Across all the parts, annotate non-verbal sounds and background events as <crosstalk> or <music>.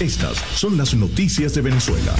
Estas son las noticias de Venezuela.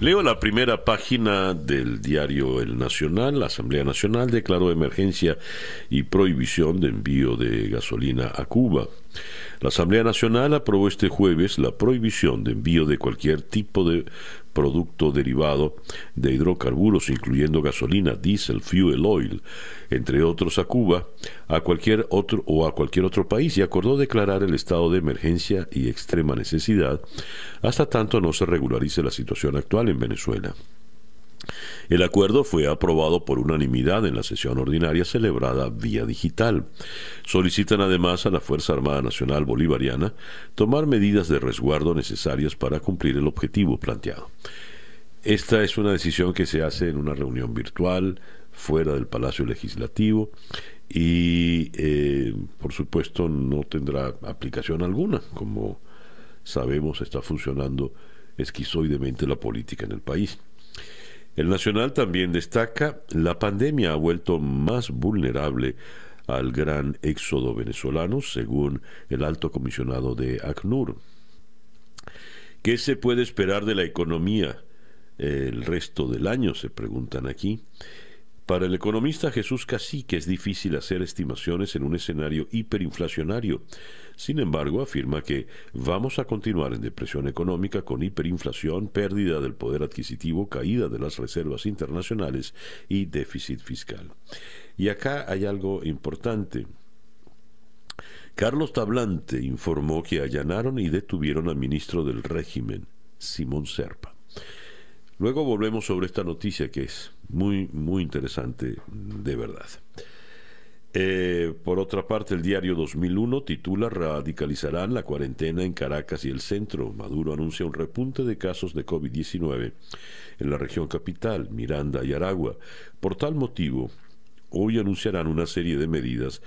Leo la primera página del diario El Nacional. La Asamblea Nacional declaró emergencia y prohibición de envío de gasolina a Cuba. La Asamblea Nacional aprobó este jueves la prohibición de envío de cualquier tipo de producto derivado de hidrocarburos, incluyendo gasolina, diésel, fuel oil, entre otros, a Cuba, a cualquier otro o a cualquier otro país y acordó declarar el estado de emergencia y extrema necesidad hasta tanto no se regularice la situación actual en Venezuela. El acuerdo fue aprobado por unanimidad en la sesión ordinaria celebrada vía digital. Solicitan además a la Fuerza Armada Nacional Bolivariana tomar medidas de resguardo necesarias para cumplir el objetivo planteado. Esta es una decisión que se hace en una reunión virtual fuera del Palacio Legislativo y, eh, por supuesto, no tendrá aplicación alguna, como sabemos está funcionando esquizoidemente la política en el país. El Nacional también destaca, la pandemia ha vuelto más vulnerable al gran éxodo venezolano, según el alto comisionado de ACNUR. ¿Qué se puede esperar de la economía eh, el resto del año? Se preguntan aquí. Para el economista Jesús Cacique es difícil hacer estimaciones en un escenario hiperinflacionario. Sin embargo, afirma que vamos a continuar en depresión económica con hiperinflación, pérdida del poder adquisitivo, caída de las reservas internacionales y déficit fiscal. Y acá hay algo importante. Carlos Tablante informó que allanaron y detuvieron al ministro del régimen, Simón Serpa. Luego volvemos sobre esta noticia que es muy, muy interesante de verdad. Eh, por otra parte, el diario 2001 titula Radicalizarán la cuarentena en Caracas y el centro. Maduro anuncia un repunte de casos de COVID-19 en la región capital, Miranda y Aragua. Por tal motivo, hoy anunciarán una serie de medidas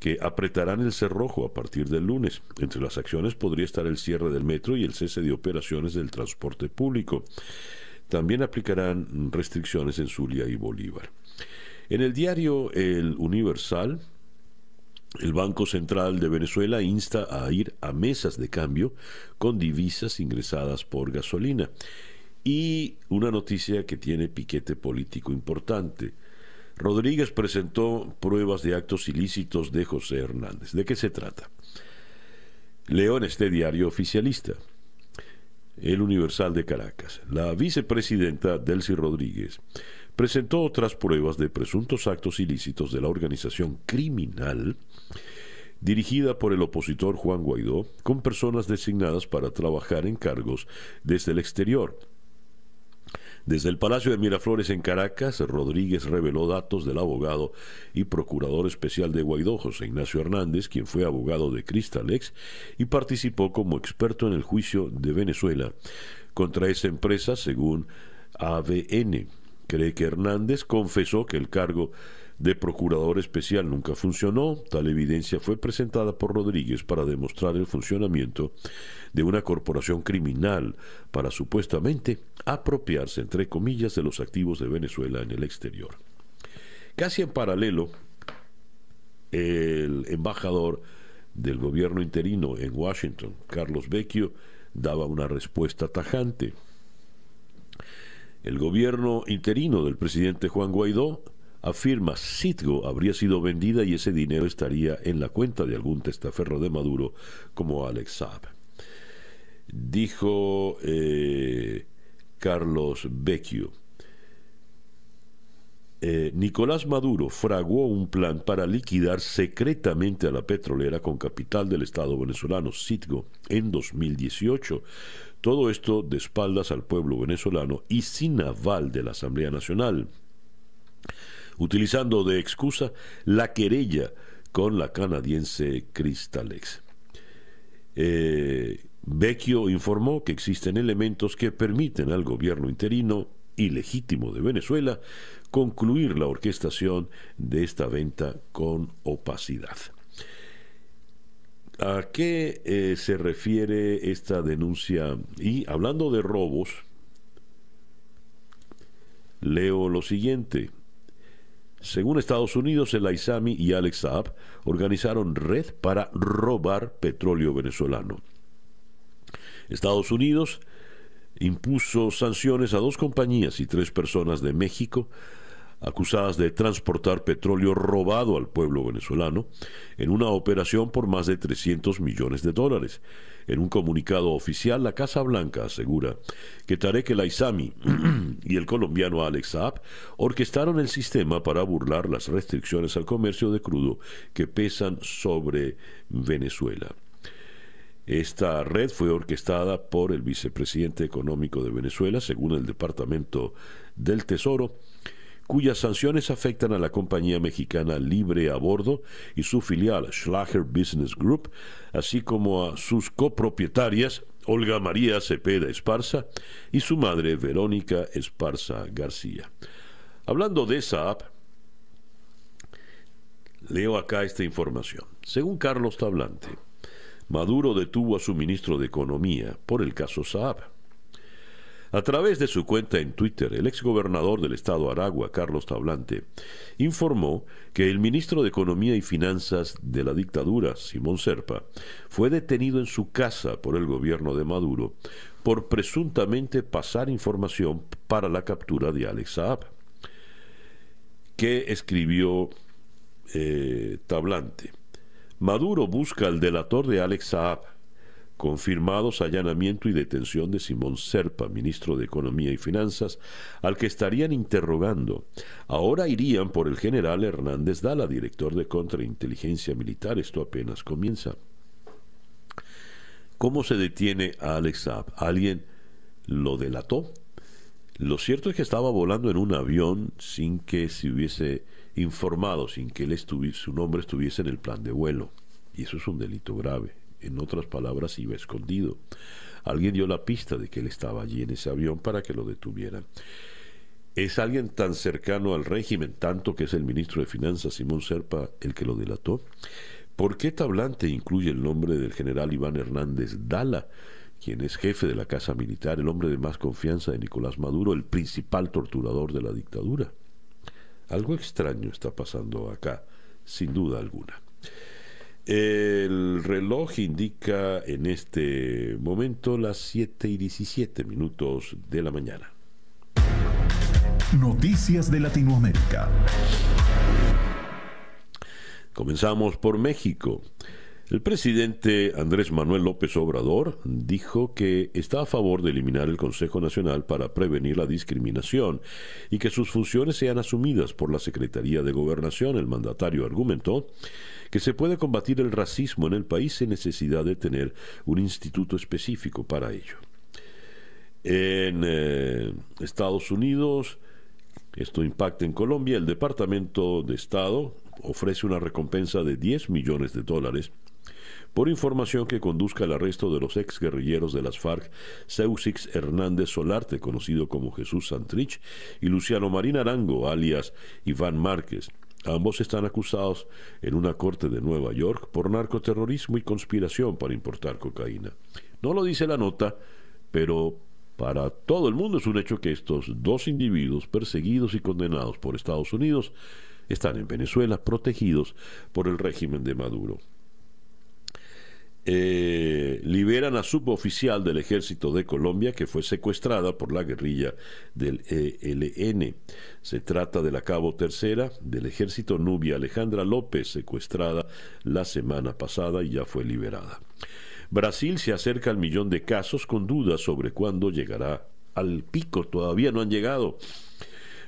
que apretarán el cerrojo a partir del lunes. Entre las acciones podría estar el cierre del metro y el cese de operaciones del transporte público también aplicarán restricciones en Zulia y Bolívar. En el diario El Universal, el Banco Central de Venezuela insta a ir a mesas de cambio con divisas ingresadas por gasolina. Y una noticia que tiene piquete político importante. Rodríguez presentó pruebas de actos ilícitos de José Hernández. ¿De qué se trata? Leo en este diario oficialista el Universal de Caracas, la vicepresidenta Delcy Rodríguez presentó otras pruebas de presuntos actos ilícitos de la organización criminal dirigida por el opositor Juan Guaidó, con personas designadas para trabajar en cargos desde el exterior desde el Palacio de Miraflores en Caracas, Rodríguez reveló datos del abogado y procurador especial de Guaidó, José Ignacio Hernández, quien fue abogado de Cristalex y participó como experto en el juicio de Venezuela contra esa empresa, según ABN. Cree que Hernández confesó que el cargo de procurador especial nunca funcionó. Tal evidencia fue presentada por Rodríguez para demostrar el funcionamiento de una corporación criminal para supuestamente apropiarse, entre comillas, de los activos de Venezuela en el exterior. Casi en paralelo, el embajador del gobierno interino en Washington, Carlos Vecchio, daba una respuesta tajante. El gobierno interino del presidente Juan Guaidó afirma Citgo habría sido vendida y ese dinero estaría en la cuenta de algún testaferro de Maduro como Alex Saab. Dijo eh, Carlos Vecchio. Eh, Nicolás Maduro fraguó un plan para liquidar secretamente a la petrolera con capital del Estado venezolano, Citgo, en 2018. Todo esto de espaldas al pueblo venezolano y sin aval de la Asamblea Nacional utilizando de excusa la querella con la canadiense Cristalex. Eh, Vecchio informó que existen elementos que permiten al gobierno interino y legítimo de Venezuela concluir la orquestación de esta venta con opacidad. ¿A qué eh, se refiere esta denuncia? Y hablando de robos, leo lo siguiente. Según Estados Unidos, el Aizami y Alex Saab organizaron red para robar petróleo venezolano. Estados Unidos impuso sanciones a dos compañías y tres personas de México acusadas de transportar petróleo robado al pueblo venezolano en una operación por más de 300 millones de dólares. En un comunicado oficial, la Casa Blanca asegura que Tarek El Aizami <clears throat> y el colombiano Alex Saab orquestaron el sistema para burlar las restricciones al comercio de crudo que pesan sobre Venezuela. Esta red fue orquestada por el vicepresidente económico de Venezuela, según el Departamento del Tesoro, cuyas sanciones afectan a la compañía mexicana Libre a Bordo y su filial Schlager Business Group, así como a sus copropietarias Olga María Cepeda Esparza y su madre Verónica Esparza García. Hablando de esa leo acá esta información. Según Carlos Tablante, Maduro detuvo a su ministro de Economía por el caso Saab. A través de su cuenta en Twitter, el exgobernador del estado Aragua, Carlos Tablante, informó que el ministro de Economía y Finanzas de la dictadura, Simón Serpa, fue detenido en su casa por el gobierno de Maduro por presuntamente pasar información para la captura de Alex Saab, que escribió eh, Tablante. Maduro busca al delator de Alex Saab, confirmados allanamiento y detención de Simón Serpa, ministro de Economía y Finanzas, al que estarían interrogando. Ahora irían por el general Hernández Dala, director de contrainteligencia militar. Esto apenas comienza. ¿Cómo se detiene a Alex Saab? ¿Alguien lo delató? Lo cierto es que estaba volando en un avión sin que se hubiese informado, sin que él su nombre estuviese en el plan de vuelo. Y eso es un delito grave en otras palabras, iba escondido. Alguien dio la pista de que él estaba allí en ese avión para que lo detuvieran. Es alguien tan cercano al régimen, tanto que es el ministro de Finanzas, Simón Serpa, el que lo delató. ¿Por qué Tablante incluye el nombre del general Iván Hernández Dala, quien es jefe de la Casa Militar, el hombre de más confianza de Nicolás Maduro, el principal torturador de la dictadura? Algo extraño está pasando acá, sin duda alguna. El reloj indica en este momento las 7 y 17 minutos de la mañana. Noticias de Latinoamérica. Comenzamos por México. El presidente Andrés Manuel López Obrador dijo que está a favor de eliminar el Consejo Nacional para prevenir la discriminación y que sus funciones sean asumidas por la Secretaría de Gobernación. El mandatario argumentó que se puede combatir el racismo en el país sin necesidad de tener un instituto específico para ello. En eh, Estados Unidos, esto impacta en Colombia, el Departamento de Estado ofrece una recompensa de 10 millones de dólares por información que conduzca al arresto de los ex guerrilleros de las FARC, Ceusix Hernández Solarte, conocido como Jesús Santrich, y Luciano Marín Arango, alias Iván Márquez. Ambos están acusados en una corte de Nueva York por narcoterrorismo y conspiración para importar cocaína. No lo dice la nota, pero para todo el mundo es un hecho que estos dos individuos perseguidos y condenados por Estados Unidos están en Venezuela protegidos por el régimen de Maduro. Eh, liberan a suboficial del ejército de Colombia que fue secuestrada por la guerrilla del ELN. Se trata de la cabo tercera del ejército nubia Alejandra López, secuestrada la semana pasada y ya fue liberada. Brasil se acerca al millón de casos con dudas sobre cuándo llegará al pico. Todavía no han llegado.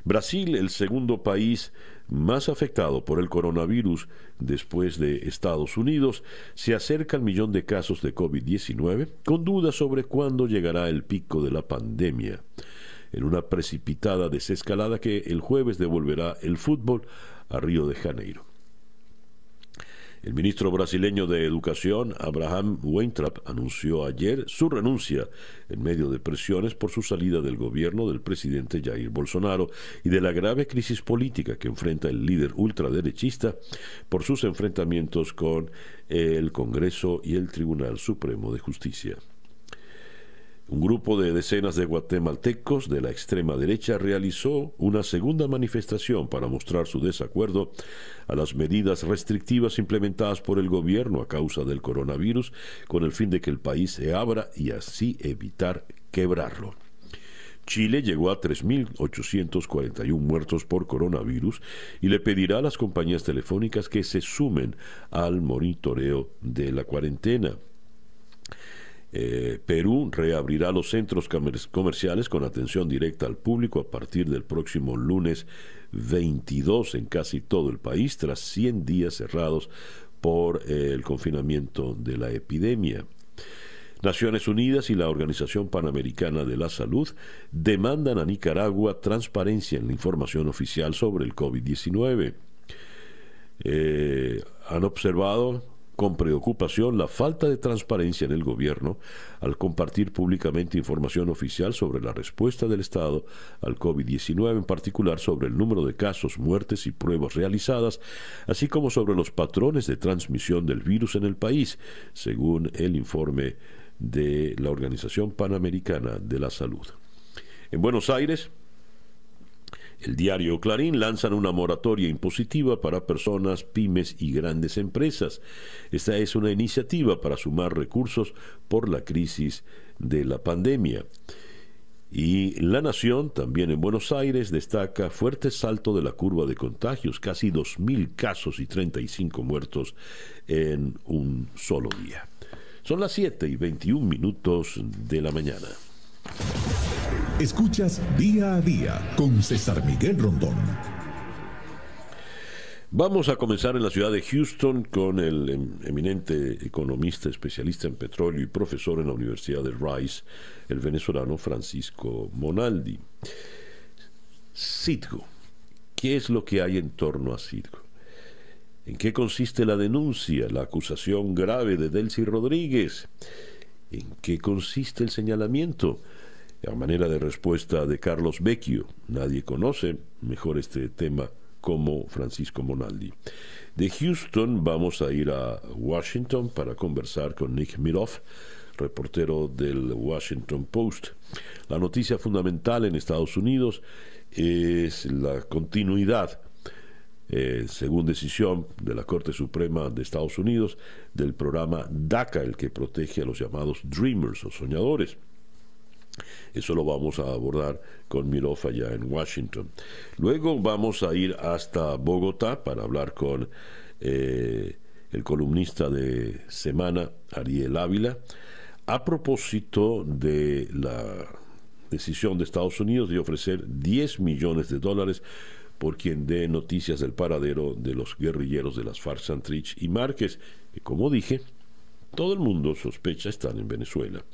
Brasil, el segundo país más afectado por el coronavirus después de Estados Unidos, se acerca el millón de casos de COVID-19, con dudas sobre cuándo llegará el pico de la pandemia. En una precipitada desescalada que el jueves devolverá el fútbol a Río de Janeiro. El ministro brasileño de Educación, Abraham Weintraub, anunció ayer su renuncia en medio de presiones por su salida del gobierno del presidente Jair Bolsonaro y de la grave crisis política que enfrenta el líder ultraderechista por sus enfrentamientos con el Congreso y el Tribunal Supremo de Justicia. Un grupo de decenas de guatemaltecos de la extrema derecha realizó una segunda manifestación para mostrar su desacuerdo a las medidas restrictivas implementadas por el gobierno a causa del coronavirus con el fin de que el país se abra y así evitar quebrarlo. Chile llegó a 3.841 muertos por coronavirus y le pedirá a las compañías telefónicas que se sumen al monitoreo de la cuarentena. Eh, Perú reabrirá los centros comerciales con atención directa al público a partir del próximo lunes 22 en casi todo el país, tras 100 días cerrados por eh, el confinamiento de la epidemia. Naciones Unidas y la Organización Panamericana de la Salud demandan a Nicaragua transparencia en la información oficial sobre el COVID-19. Eh, han observado con preocupación la falta de transparencia en el gobierno al compartir públicamente información oficial sobre la respuesta del Estado al COVID-19, en particular sobre el número de casos, muertes y pruebas realizadas, así como sobre los patrones de transmisión del virus en el país, según el informe de la Organización Panamericana de la Salud. En Buenos Aires, el diario Clarín lanzan una moratoria impositiva para personas, pymes y grandes empresas. Esta es una iniciativa para sumar recursos por la crisis de la pandemia. Y La Nación, también en Buenos Aires, destaca fuerte salto de la curva de contagios, casi 2.000 casos y 35 muertos en un solo día. Son las 7 y 21 minutos de la mañana. Escuchas día a día con César Miguel Rondón. Vamos a comenzar en la ciudad de Houston con el em, eminente economista, especialista en petróleo y profesor en la Universidad de Rice, el venezolano Francisco Monaldi. Citgo. ¿Qué es lo que hay en torno a Citgo? ¿En qué consiste la denuncia, la acusación grave de Delcy Rodríguez? ¿En qué consiste el señalamiento? A manera de respuesta de Carlos Vecchio, nadie conoce mejor este tema como Francisco Monaldi. De Houston vamos a ir a Washington para conversar con Nick Miroff, reportero del Washington Post. La noticia fundamental en Estados Unidos es la continuidad eh, según decisión de la Corte Suprema de Estados Unidos, del programa DACA, el que protege a los llamados Dreamers o soñadores. Eso lo vamos a abordar con Mirofa ya en Washington. Luego vamos a ir hasta Bogotá para hablar con eh, el columnista de Semana, Ariel Ávila, a propósito de la decisión de Estados Unidos de ofrecer 10 millones de dólares por quien dé noticias del paradero de los guerrilleros de las FARC y Márquez, que como dije, todo el mundo sospecha están en Venezuela.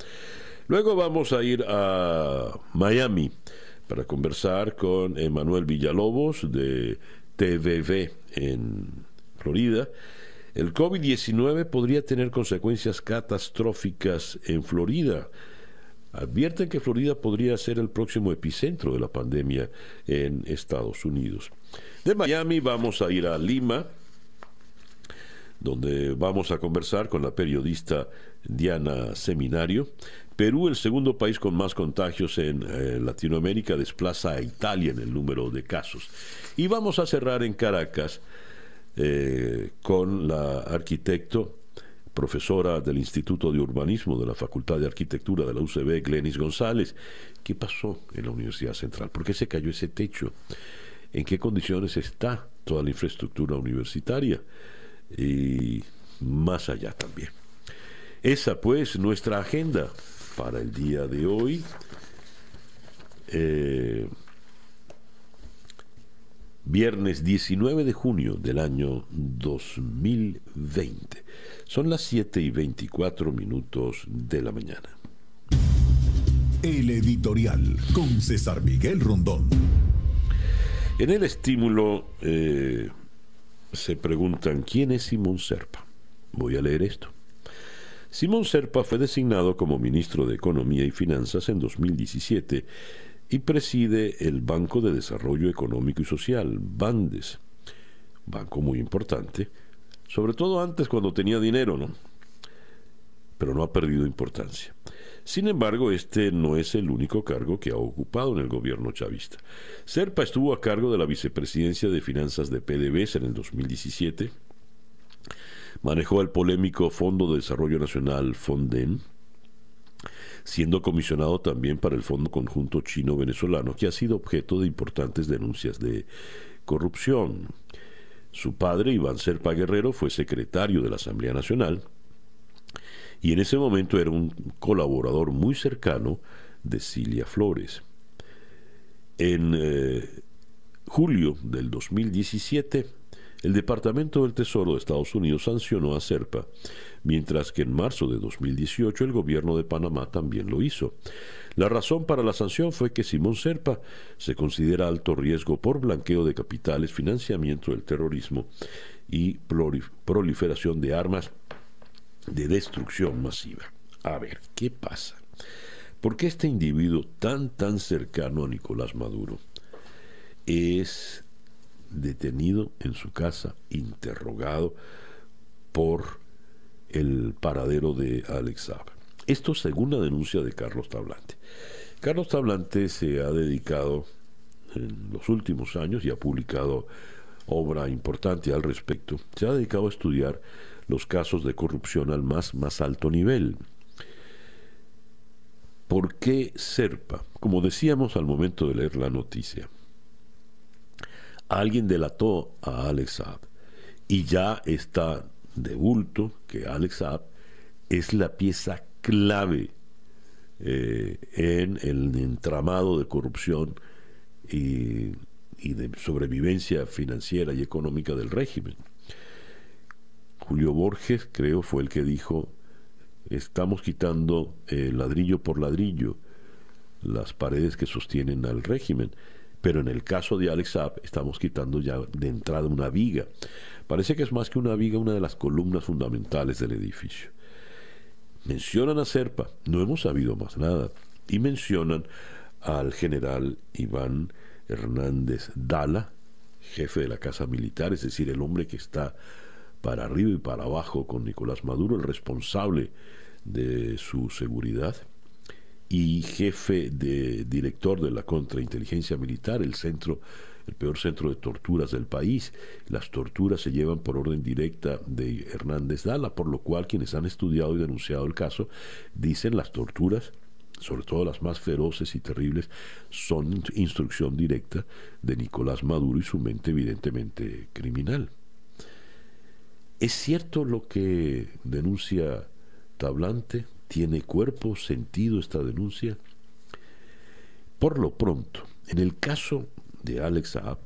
Luego vamos a ir a Miami para conversar con Emanuel Villalobos de TVV en Florida. El COVID-19 podría tener consecuencias catastróficas en Florida advierten que Florida podría ser el próximo epicentro de la pandemia en Estados Unidos. De Miami vamos a ir a Lima, donde vamos a conversar con la periodista Diana Seminario. Perú, el segundo país con más contagios en eh, Latinoamérica, desplaza a Italia en el número de casos. Y vamos a cerrar en Caracas eh, con la arquitecto profesora del Instituto de Urbanismo de la Facultad de Arquitectura de la UCB, Glenis González. ¿Qué pasó en la Universidad Central? ¿Por qué se cayó ese techo? ¿En qué condiciones está toda la infraestructura universitaria? Y más allá también. Esa pues nuestra agenda para el día de hoy. Eh, viernes 19 de junio del año 2020. Son las 7 y 24 minutos de la mañana. El editorial con César Miguel Rondón. En el estímulo eh, se preguntan quién es Simón Serpa. Voy a leer esto. Simón Serpa fue designado como ministro de Economía y Finanzas en 2017 y preside el Banco de Desarrollo Económico y Social, BANDES, banco muy importante, sobre todo antes cuando tenía dinero, ¿no? Pero no ha perdido importancia. Sin embargo, este no es el único cargo que ha ocupado en el gobierno chavista. Serpa estuvo a cargo de la vicepresidencia de finanzas de PDVSA en el 2017, manejó el polémico Fondo de Desarrollo Nacional, FONDEN, siendo comisionado también para el Fondo Conjunto Chino Venezolano, que ha sido objeto de importantes denuncias de corrupción. Su padre, Iván Serpa Guerrero, fue secretario de la Asamblea Nacional y en ese momento era un colaborador muy cercano de Cilia Flores. En eh, julio del 2017, el Departamento del Tesoro de Estados Unidos sancionó a Serpa mientras que en marzo de 2018 el gobierno de Panamá también lo hizo. La razón para la sanción fue que Simón Serpa se considera alto riesgo por blanqueo de capitales, financiamiento del terrorismo y proliferación de armas de destrucción masiva. A ver, ¿qué pasa? ¿Por qué este individuo tan, tan cercano a Nicolás Maduro es detenido en su casa, interrogado por el paradero de Alex Saab. Esto según la denuncia de Carlos Tablante. Carlos Tablante se ha dedicado en los últimos años y ha publicado obra importante al respecto. Se ha dedicado a estudiar los casos de corrupción al más, alto nivel. ¿Por qué Serpa? Como decíamos al momento de leer la noticia, alguien delató a Alex Saab y ya está de bulto que Alex Saab es la pieza clave eh, en el entramado de corrupción y, de sobrevivencia financiera y económica del régimen. Julio Borges, creo, fue el que dijo, estamos quitando eh, ladrillo por ladrillo las paredes que sostienen al régimen, pero en el caso de Alex Saab estamos quitando ya de entrada una viga. Parece que es más que una viga una de las columnas fundamentales del edificio. Mencionan a Serpa, no hemos sabido más nada, y mencionan al general Iván Hernández Dala, jefe de la Casa Militar, es decir, el hombre que está para arriba y para abajo con Nicolás Maduro, el responsable de su seguridad, y jefe de director de la contrainteligencia militar, el centro el peor centro de torturas del país. Las torturas se llevan por orden directa de Hernández Dala, por lo cual quienes han estudiado y denunciado el caso dicen las torturas sobre todo las más feroces y terribles, son instrucción directa de Nicolás Maduro y su mente evidentemente criminal. ¿Es cierto lo que denuncia Tablante? ¿Tiene cuerpo, sentido esta denuncia? Por lo pronto, en el caso de Alex Saab,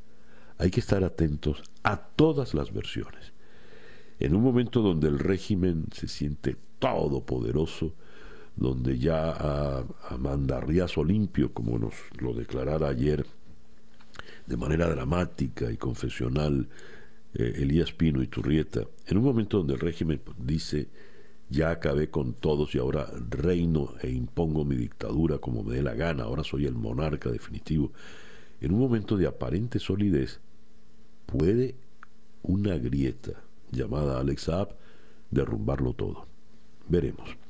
hay que estar atentos a todas las versiones. En un momento donde el régimen se siente todopoderoso, donde ya a, a mandarriazo limpio, como nos lo declarara ayer de manera dramática y confesional eh, Elías Pino y Turrieta, en un momento donde el régimen pues, dice ya acabé con todos y ahora reino e impongo mi dictadura como me dé la gana, ahora soy el monarca definitivo. En un momento de aparente solidez, puede una grieta llamada Alex derrumbarlo todo. Veremos.